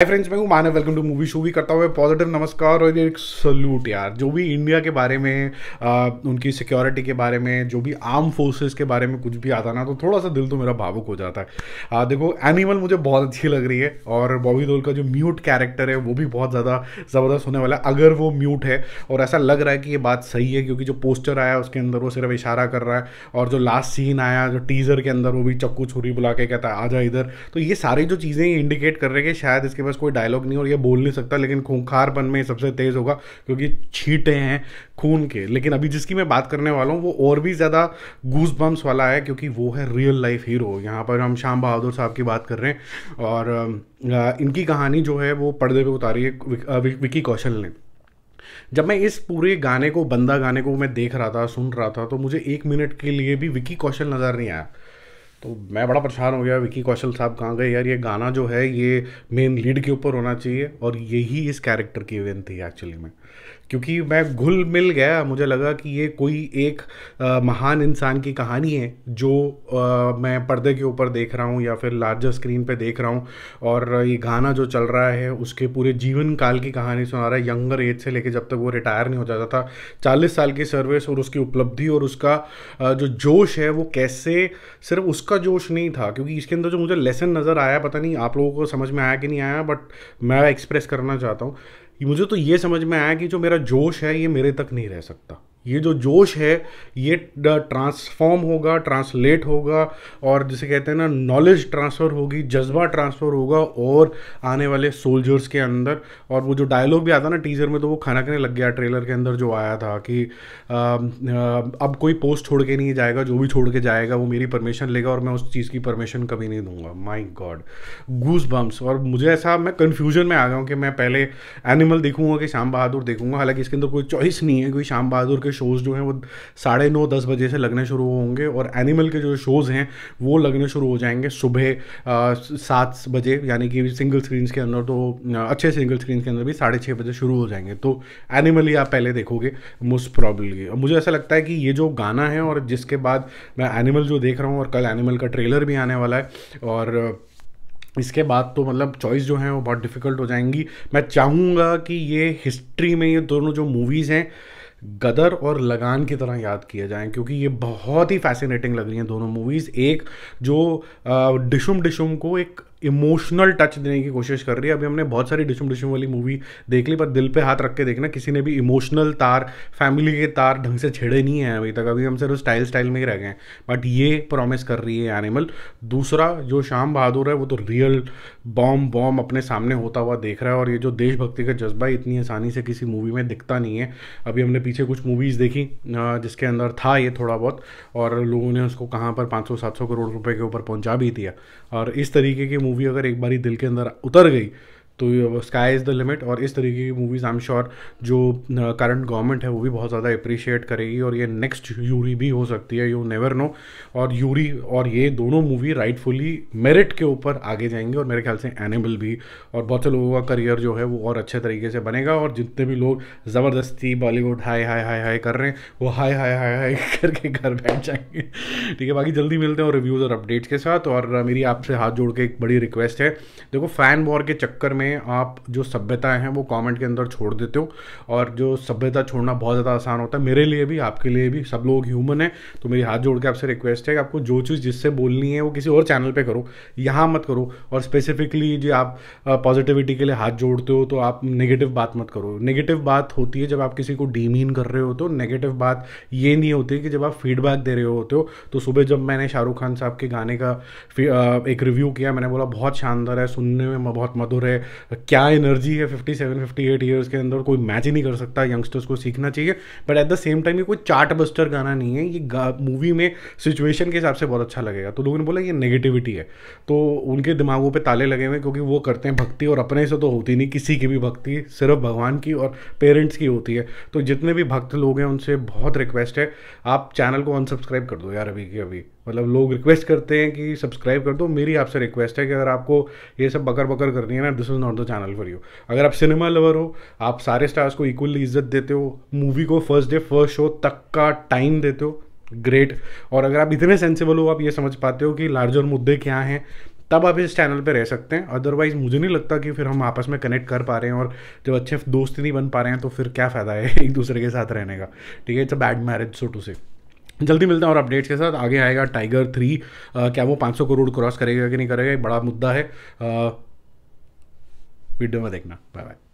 हाय friends मैं हूँ Manav welcome to movie show भी करता हुआ पॉजिटिव नमस्कार और एक सल्यूट यार जो भी इंडिया के बारे में आ, उनकी सिक्योरिटी के बारे में जो भी आर्म फोर्सेस के बारे में कुछ भी आता ना तो थोड़ा सा दिल तो मेरा भावुक हो जाता है आ, देखो एनिमल मुझे बहुत अच्छी लग रही है और बॉबी दोल का जो म्यूट कैरेक्टर है वो भी बहुत ज़्यादा ज़बरदस्त होने वाला है अगर वो म्यूट है और ऐसा लग रहा है कि ये बात सही है क्योंकि जो पोस्टर आया उसके अंदर वो सिर्फ इशारा कर रहा है और जो लास्ट सीन आया जो टीज़र के अंदर वो भी चक्कू छुरी बुला के कहता है आ इधर तो ये सारी जो चीज़ें इंडिकेट कर रहे हैं कि शायद इसके पास कोई डायलॉग नहीं और ये बोल नहीं सकता लेकिन खूंखारपन में सबसे तेज़ होगा क्योंकि छीटे हैं खून के लेकिन अभी जिसकी मैं बात करने वाला हूँ वो और भी ज़्यादा गूस बम्स वाला है क्योंकि वो है रियल लाइफ हीरो यहाँ पर हम श्याम बहादुर साहब की बात कर रहे हैं और इनकी कहानी जो है वो पर्दे पर उतारी है विकी कौशल ने जब मैं इस पूरे गाने को बंदा गाने को मैं देख रहा था सुन रहा था तो मुझे एक मिनट के लिए भी विकी कौशल नज़र नहीं आया तो मैं बड़ा परेशान हो गया विकी कौशल साहब कहाँ गए यार ये गाना जो है ये मेन लीड के ऊपर होना चाहिए और यही इस कैरेक्टर की इवेंट थी एक्चुअली में क्योंकि मैं घुल मिल गया मुझे लगा कि ये कोई एक आ, महान इंसान की कहानी है जो आ, मैं पर्दे के ऊपर देख रहा हूँ या फिर लार्जर स्क्रीन पे देख रहा हूँ और ये गाना जो चल रहा है उसके पूरे जीवन काल की कहानी सुना रहा है यंगर एज से लेके जब तक वो रिटायर नहीं हो जाता था चालीस साल की सर्विस और उसकी उपलब्धि और उसका आ, जो जोश है वो कैसे सिर्फ उसका जोश नहीं था क्योंकि इसके अंदर जो मुझे लेसन नज़र आया पता नहीं आप लोगों को समझ में आया कि नहीं आया बट मैं एक्सप्रेस करना चाहता हूँ मुझे तो ये समझ में आया कि जो मेरा जोश है ये मेरे तक नहीं रह सकता ये जो जोश है ये ट्रांसफॉर्म होगा ट्रांसलेट होगा और जिसे कहते हैं ना नॉलेज ट्रांसफ़र होगी जज्बा ट्रांसफ़र होगा और आने वाले सोल्जर्स के अंदर और वो जो डायलॉग भी आता ना टीज़र में तो वो खाना खाने लग गया ट्रेलर के अंदर जो आया था कि आ, आ, अब कोई पोस्ट छोड़ के नहीं जाएगा जो भी छोड़ के जाएगा वो मेरी परमिशन लेगा और मैं उस चीज़ की परमिशन कभी नहीं दूंगा माई गॉड गूस बम्स और मुझे ऐसा मैं कन्फ्यूजन में आ गया हूँ कि मैं पहले एनिमल देखूंगा कि श्याम बहादुर देखूंगा हालांकि इसके अंदर कोई चॉइस नहीं है कोई श्याम बहादुर के शोज़ जो हैं वो साढ़े नौ दस बजे से लगने शुरू होंगे और एनिमल के जो शोज़ हैं वो लगने शुरू हो जाएंगे सुबह सात बजे यानी कि सिंगल स्क्रीन के अंदर तो अच्छे सिंगल स्क्रीन के अंदर भी साढ़े छः बजे शुरू हो जाएंगे तो एनिमल ही आप पहले देखोगे मोस्ट प्रॉब्लली मुझे ऐसा लगता है कि ये जो गाना है और जिसके बाद मैं एनिमल जो देख रहा हूँ और कल एनिमल का ट्रेलर भी आने वाला है और इसके बाद तो मतलब चॉइस जो है वो बहुत डिफ़िकल्ट हो जाएंगी मैं चाहूँगा कि ये हिस्ट्री में ये दोनों जो मूवीज़ हैं गदर और लगान की तरह याद किया जाए क्योंकि ये बहुत ही फैसिनेटिंग लग रही हैं दोनों मूवीज़ एक जो डिशुम डिशुम को एक इमोशनल टच देने की कोशिश कर रही है अभी हमने बहुत सारी डिशम डिशम वाली मूवी देख ली पर दिल पे हाथ रख के देखना किसी ने भी इमोशनल तार फैमिली के तार ढंग से छेड़े नहीं हैं अभी तक अभी हम सिर्फ स्टाइल स्टाइल में ही रह गए हैं बट ये प्रॉमिस कर रही है एनिमल दूसरा जो शाम बहादुर है वो तो रियल बॉम बॉम अपने सामने होता हुआ देख रहा है और ये जो देशभक्ति का जज्बा इतनी आसानी से किसी मूवी में दिखता नहीं है अभी हमने पीछे कुछ मूवीज़ देखी जिसके अंदर था ये थोड़ा बहुत और लोगों ने उसको कहाँ पर पाँच सौ करोड़ रुपये के ऊपर पहुँचा भी दिया और इस तरीके की मूवी अगर एक बारी दिल के अंदर उतर गई तो स्काई इज़ द लिमिट और इस तरीके की मूवीज़ आई एम श्योर जो करंट गवर्नमेंट है वो भी बहुत ज़्यादा अप्रिशिएट करेगी और ये नेक्स्ट यूरी भी हो सकती है यू नेवर नो और यूरी और ये दोनों मूवी राइटफुली मेरिट के ऊपर आगे जाएंगे और मेरे ख्याल से एनिमल भी और बहुत से लोगों का करियर जो है वो और अच्छे तरीके से बनेगा और जितने भी लोग ज़बरदस्ती बॉलीवुड हाई हाई हाई हाई कर रहे हैं वो हाई हाई हाई हाई करके घर बैठ जाएंगे ठीक है बाकी जल्दी मिलते हैं और रिव्यूज़ और अपडेट्स के साथ और मेरी आपसे हाथ जोड़ के एक बड़ी रिक्वेस्ट है देखो फ़ैन वॉर के चक्कर में में आप जो सभ्यताएं हैं वो कमेंट के अंदर छोड़ देते हो और जो सभ्यता छोड़ना बहुत ज़्यादा आसान होता है मेरे लिए भी आपके लिए भी सब लोग ह्यूमन हैं तो मेरी हाथ जोड़ के आपसे रिक्वेस्ट है कि आपको जो चीज़ जिससे बोलनी है वो किसी और चैनल पर करो यहाँ मत करो और स्पेसिफिकली जो आप पॉजिटिविटी के लिए हाथ जोड़ते हो तो आप नेगेटिव बात मत करो नेगेटिव बात होती है जब आप किसी को डीमीन कर रहे हो तो नेगेटिव बात ये नहीं होती कि जब आप फीडबैक दे रहे होते हो तो सुबह जब मैंने शाहरुख खान साहब के गाने का एक रिव्यू किया मैंने बोला बहुत शानदार है सुनने में बहुत मधुर है क्या एनर्जी है fifty seven fifty eight years के अंदर कोई मैच ही नहीं कर सकता यंगस्टर्स को सीखना चाहिए but at the same time ये कोई चार्ट बस्टर गाना नहीं है ये मूवी में सिचुएशन के हिसाब से बहुत अच्छा लगेगा तो लोगों ने बोला ये नेगेटिविटी है तो उनके दिमागों पर ताले लगे हुए क्योंकि वो करते हैं भक्ति और अपने से तो होती नहीं किसी की भी भक्ति सिर्फ भगवान की और पेरेंट्स की होती है तो जितने भी भक्त लोग हैं उनसे बहुत रिक्वेस्ट है आप चैनल को अनसब्सक्राइब कर दो यार अभी की अभी मतलब लोग रिक्वेस्ट करते हैं कि सब्सक्राइब कर दो मेरी आपसे रिक्वेस्ट है कि अगर आपको ये सब बकर बकर करनी है ना this is not the channel for you अगर आप सिनेमा लवर हो आप सारे स्टार्स को इक्वली इज्जत देते हो मूवी को फर्स्ट डे फर्स्ट शो तक का टाइम देते हो ग्रेट और अगर आप इतने सेंसिबल हो आप ये समझ पाते हो कि लार्जर मुद्दे क्या हैं तब आप इस चैनल पे रह सकते हैं अदरवाइज मुझे नहीं लगता कि फिर हम आपस में कनेक्ट कर पा रहे हैं और जब अच्छे दोस्त नहीं बन पा रहे हैं तो फिर क्या फ़ायदा है एक दूसरे के साथ रहने का ठीक है it's a bad marriage so to say जल्दी मिलते हैं और अपडेट्स के साथ आगे आएगा टाइगर थ्री क्या वो 500 करोड़ क्रॉस करेगा कि नहीं करेगा बड़ा मुद्दा है वीडियो में देखना बाय बाय